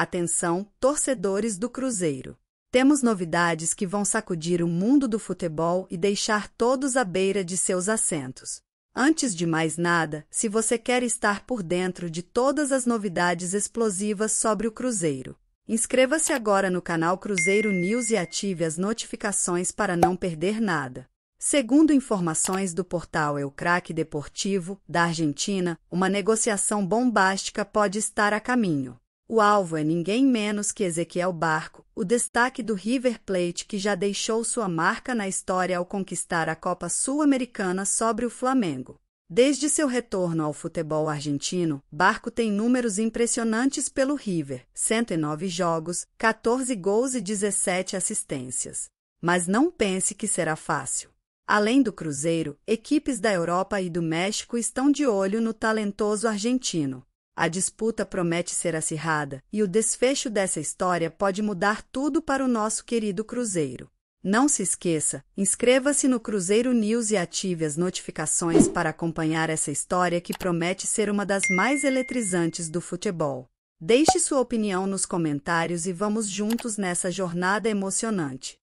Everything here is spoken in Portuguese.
Atenção, torcedores do Cruzeiro. Temos novidades que vão sacudir o mundo do futebol e deixar todos à beira de seus assentos. Antes de mais nada, se você quer estar por dentro de todas as novidades explosivas sobre o Cruzeiro, inscreva-se agora no canal Cruzeiro News e ative as notificações para não perder nada. Segundo informações do portal El Craque Deportivo, da Argentina, uma negociação bombástica pode estar a caminho. O alvo é ninguém menos que Ezequiel Barco, o destaque do River Plate que já deixou sua marca na história ao conquistar a Copa Sul-Americana sobre o Flamengo. Desde seu retorno ao futebol argentino, Barco tem números impressionantes pelo River: 109 jogos, 14 gols e 17 assistências. Mas não pense que será fácil. Além do Cruzeiro, equipes da Europa e do México estão de olho no talentoso argentino. A disputa promete ser acirrada, e o desfecho dessa história pode mudar tudo para o nosso querido Cruzeiro. Não se esqueça, inscreva-se no Cruzeiro News e ative as notificações para acompanhar essa história que promete ser uma das mais eletrizantes do futebol. Deixe sua opinião nos comentários e vamos juntos nessa jornada emocionante.